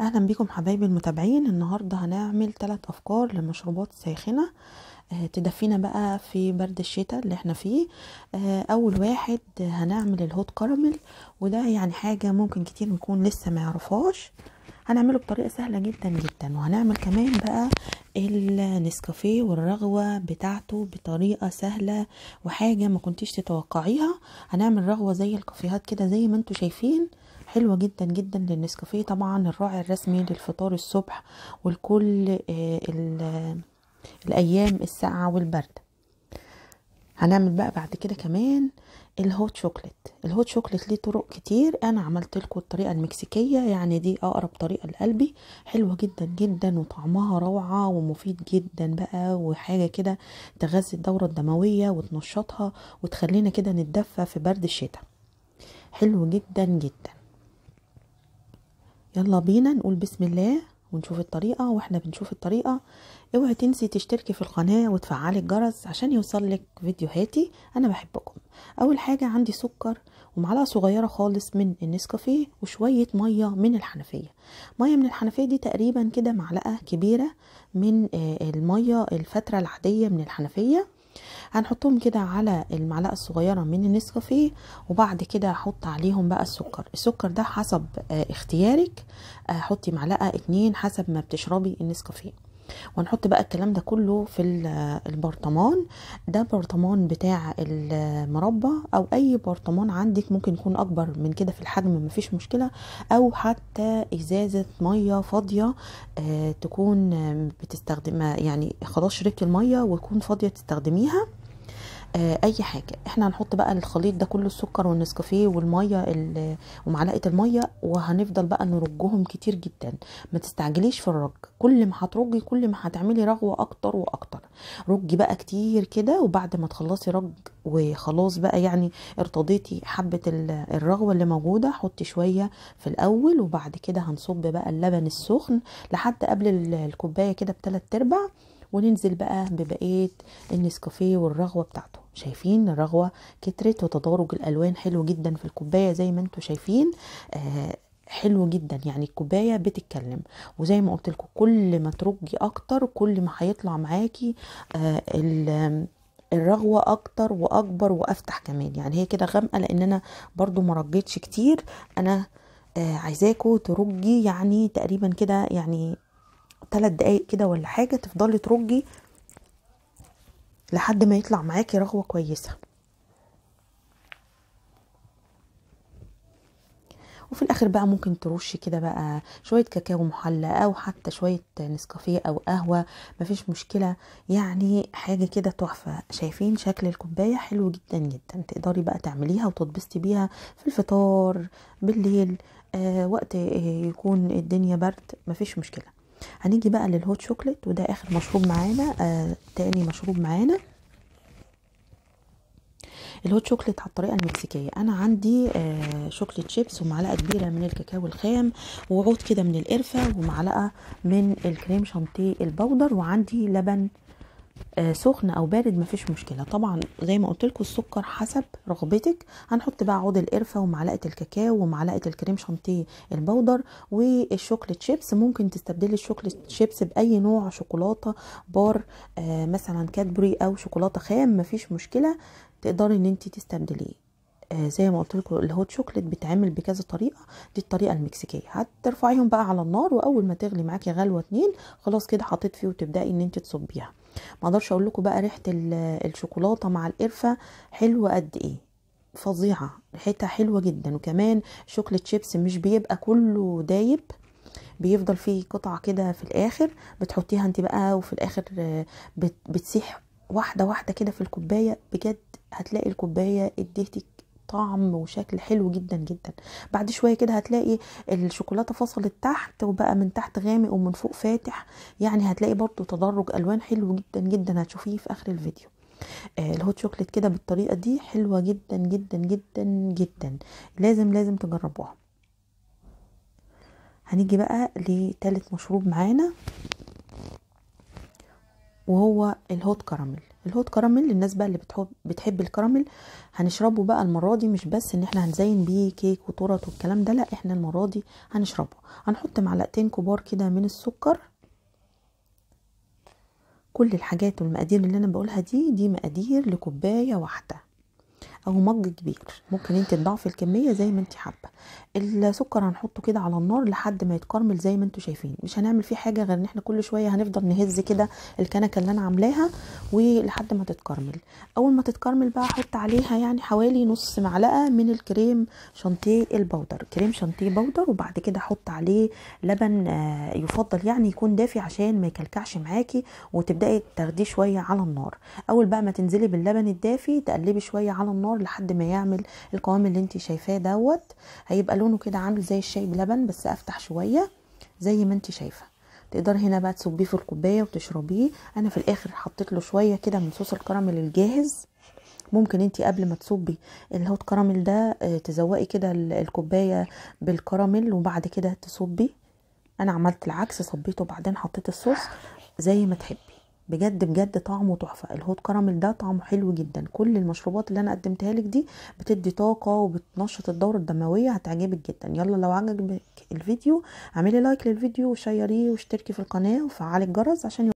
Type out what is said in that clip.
اهلا بيكم حبايبي المتابعين النهارده هنعمل ثلاث افكار لمشروبات ساخنه آه، تدفينا بقى في برد الشتاء اللي احنا فيه آه، اول واحد هنعمل الهوت كراميل وده يعني حاجه ممكن كتير نكون لسه ما يعرفهاش هنعمله بطريقه سهله جدا جدا وهنعمل كمان بقى النسكافيه والرغوه بتاعته بطريقه سهله وحاجه ما كنتيش تتوقعيها هنعمل رغوه زي الكافيهات كده زي ما انتم شايفين حلوه جدا جدا للنسكافيه طبعا الراعي الرسمي للفطار الصبح ولكل آه، الايام الساقعه والبرد هنعمل بقى بعد كده كمان الهوت شوكليت الهوت شوكليت ليه طرق كتير انا عملت لكم الطريقه المكسيكيه يعني دي اقرب طريقه لقلبي حلوه جدا جدا وطعمها روعه ومفيد جدا بقى وحاجه كده تغذي الدوره الدمويه وتنشطها وتخلينا كده نتدفى في برد الشتاء حلو جدا جدا يلا بينا نقول بسم الله ونشوف الطريقة واحنا بنشوف الطريقة اوعي تنسي تشتركي في القناة وتفعلي الجرس عشان يوصلك فيديوهاتي انا بحبكم اول حاجة عندي سكر ومعلقة صغيرة خالص من النسكافيه وشوية مية من الحنفية مية من الحنفية دي تقريبا كده معلقة كبيرة من آه، المية الفترة العادية من الحنفية هنحطهم كده على المعلقه الصغيره من النسكافيه وبعد كده هحط عليهم بقى السكر السكر ده حسب آه، اختيارك آه، حطي معلقه اتنين حسب ما بتشربي النسكافيه وهنحط بقى الكلام ده كله في البرطمان ده برطمان بتاع المربى او اي برطمان عندك ممكن يكون اكبر من كده في الحجم مفيش مشكله او حتى ازازه ميه فاضيه آه، تكون بتستخدمها يعني خلاص شربتي الميه وتكون فاضيه تستخدميها آه، اي حاجه احنا هنحط بقى الخليط ده كله السكر والنسكافيه والميه ومعلقه الميه وهنفضل بقى نرجهم كتير جدا ما تستعجليش في الرج كل ما هترجي كل ما هتعملي رغوه اكتر واكتر رجي بقى كتير كده وبعد ما تخلصي رج وخلاص بقى يعني ارتضيتي حبه الرغوه اللي موجوده حطي شويه في الاول وبعد كده هنصب بقى اللبن السخن لحد قبل الكوبايه كده بثلاث ارباع وننزل بقى ببقيه النسكافيه والرغوه بتاعته شايفين الرغوه كترت وتدارج الالوان حلو جدا في الكوبايه زي ما انتم شايفين آه حلو جدا يعني الكوبايه بتتكلم وزي ما قلت لكم كل ما ترجي اكتر كل ما هيطلع معاكي آه الرغوة أكتر وأكبر وأفتح كمان يعني هي كده غامقة لأن أنا برضو مرجيتش كتير أنا عايزاكو آه، عايزاكوا ترجي يعني تقريبا كده يعني ثلاث دقايق كده ولا حاجه تفضلي ترجي لحد ما يطلع معاكي رغوه كويسه وفي الاخر بقى ممكن ترشي كده بقى شويه كاكاو محلى او حتى شويه نسكافيه او قهوه مفيش مشكله يعني حاجه كده تحفه شايفين شكل الكوبايه حلو جدا جدا تقدري بقى تعمليها وتتبسطي بيها في الفطار بالليل آه وقت آه، يكون الدنيا برد مفيش مشكله هنيجي بقى للهوت شوكليت وده اخر مشروب معانا آه تاني مشروب معانا الهوت شوكليت على الطريقه المكسيكيه انا عندي آه شوكليت شيبس ومعلقه كبيره من الكاكاو الخام وعود كده من القرفه ومعلقه من الكريم شانتيه البودر وعندي لبن آه، سخن او بارد مفيش مشكله طبعا زي ما قلت لكم السكر حسب رغبتك هنحط بقى عود القرفه ومعلقه الكاكاو ومعلقه الكريم شانتيه البودر والشوكليت شيبس ممكن تستبدلي الشوكليت شيبس باي نوع شوكولاته بار آه، مثلا كادبري او شوكولاته خام مفيش مشكله تقدري ان انت تستبدليه آه، زي ما قلت لكم الهوت شوكليت بيتعمل بكذا طريقه دي الطريقه المكسيكيه هترفعيهم بقى على النار واول ما تغلي معاكي غلوه اتنين خلاص كده حطيت فيه وتبداي ان انت تصبيها ما اقدرش اقول لكم بقى ريحه الشوكولاته مع القرفه حلوه قد ايه فظيعه ريحتها حلوه جدا وكمان شوكليت شيبس مش بيبقى كله دايب بيفضل فيه قطعه كده في الاخر بتحطيها انت بقى وفي الاخر بتسيح واحده واحده كده في الكوبايه بجد هتلاقي الكوبايه اديتك طعم وشكل حلو جدا جدا بعد شويه كده هتلاقي الشوكولاته فصلت تحت وبقى من تحت غامق ومن فوق فاتح يعني هتلاقي برضو تدرج الوان حلو جدا جدا هتشوفيه في اخر الفيديو آه الهوت شوكليت كده بالطريقه دي حلوه جدا جدا جدا جدا لازم لازم تجربوها هنيجي بقى لتالت مشروب معانا وهو الهوت كراميل الهوت كراميل للناس بقى اللي بتحب بتحب الكراميل هنشربه بقى المره دي مش بس ان احنا هنزين بيه كيك وتورت والكلام ده لا احنا المره دي هنشربه هنحط معلقتين كبار كده من السكر كل الحاجات والمقادير اللي انا بقولها دي دي مقادير لكوبايه واحده او مج كبير ممكن انت تضعفي الكميه زي ما انت حابه السكر هنحطه كده على النار لحد ما يتكرمل زي ما انتوا شايفين مش هنعمل فيه حاجه غير ان احنا كل شويه هنفضل نهز كده الكنكه اللي انا عاملاها ولحد ما تتكرمل اول ما تتكرمل بقى احط عليها يعني حوالي نص معلقه من الكريم شانتيه البودر كريم شانتيه بودر وبعد كده احط عليه لبن آه، يفضل يعني يكون دافي عشان ما يكلكعش معاكي وتبداي تاخديه شويه على النار اول بقى ما تنزلي باللبن الدافي تقلبي شويه على النار النار لحد ما يعمل القوام اللي انت شايفاه دوت هيبقى لونه كده عامل زي الشاي بلبن بس افتح شويه زي ما انت شايفه تقدر هنا بقى تصبيه في الكوبايه وتشربيه انا في الاخر حطيت له شويه كده من صوص الكراميل الجاهز ممكن انت قبل ما تصبي الهوت كراميل ده آه، تزوقي كده الكوبايه بالكراميل وبعد كده تصبي انا عملت العكس صبيته وبعدين حطيت الصوص زي ما تحبي بجد بجد طعمه تحفه الهوت كراميل ده طعمه حلو جدا كل المشروبات اللي انا قدمتها لك دي بتدي طاقه وبتنشط الدوره الدمويه هتعجبك جدا يلا لو عجبك الفيديو اعملي لايك للفيديو وشيريه واشتركي في القناه وفعلي الجرس عشان